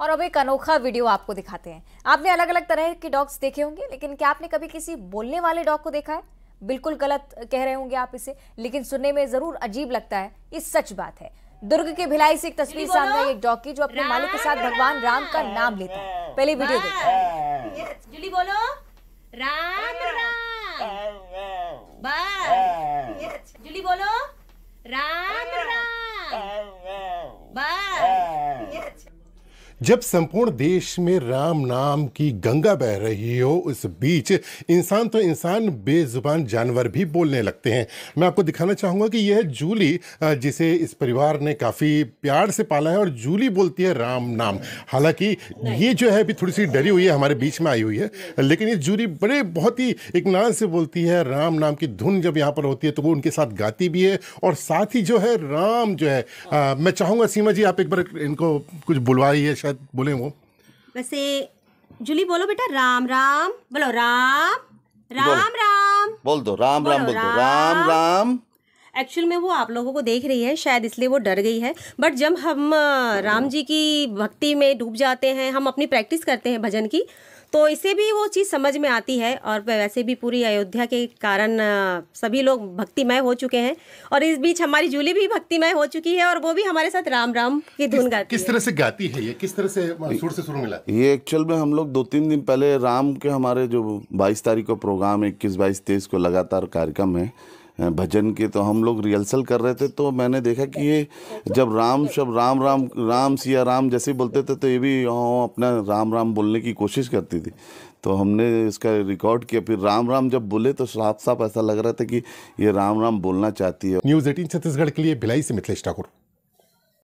और अब एक अनोखा वीडियो आपको दिखाते हैं आपने अलग अलग तरह के डॉग्स देखे होंगे लेकिन क्या आपने कभी किसी बोलने वाले डॉग को देखा है बिल्कुल गलत कह रहे होंगे आप इसे लेकिन सुनने में ज़रूर अजीब लगता है ये सच बात है दुर्ग के भिलाई से एक तस्वीर सामने एक डॉग की जो अपने मालिक के साथ भगवान राम का नाम लेता है पहले वीडियो देखते जुली बोलो राम राम जुली बोलो राम जब संपूर्ण देश में राम नाम की गंगा बह रही हो उस बीच इंसान तो इंसान बेजुबान जानवर भी बोलने लगते हैं मैं आपको दिखाना चाहूँगा कि यह जूली जिसे इस परिवार ने काफ़ी प्यार से पाला है और जूली बोलती है राम नाम हालांकि ये जो है अभी थोड़ी सी डरी हुई है हमारे बीच में आई हुई है लेकिन ये जूली बड़े बहुत ही इकनान से बोलती है राम नाम की धुन जब यहाँ पर होती है तो वो उनके साथ गाती भी है और साथ ही जो है राम जो है आ, मैं चाहूँगा सीमा जी आप एक बार इनको कुछ बुलवाइए शायद शायद बोले वो वैसे जुली बोलो बेटा राम राम बोलो राम राम राम बोल दो राम राम बोल दो राम राम एक्चुअल में वो आप लोगों को देख रही है शायद इसलिए वो डर गई है बट जब हम राम जी की भक्ति में डूब जाते हैं हम अपनी प्रैक्टिस करते हैं भजन की तो इसे भी वो चीज़ समझ में आती है और वैसे भी पूरी अयोध्या के कारण सभी लोग भक्तिमय हो चुके हैं और इस बीच हमारी जूली भी भक्तिमय हो चुकी है और वो भी हमारे साथ राम राम की धुन गाती किस तरह से गाती है ये किस तरह से सुर से सुर मिला ये एक्चुअल में हम लोग दो तीन दिन पहले राम के हमारे जो बाईस तारीख को प्रोग्राम इक्कीस बाईस तेईस को लगातार कार्यक्रम है भजन के तो हम लोग रिहर्सल कर रहे थे तो मैंने देखा कि ये जब राम शब राम राम राम सिया राम जैसे बोलते थे तो ये भी हाँ, अपना राम राम बोलने की कोशिश करती थी तो हमने इसका रिकॉर्ड किया फिर राम राम जब बोले तो साफ साफ ऐसा लग रहा था कि ये राम राम बोलना चाहती है न्यूज़ एटीन छत्तीसगढ़ के लिए भिलाई से मिथिलेश ठाकुर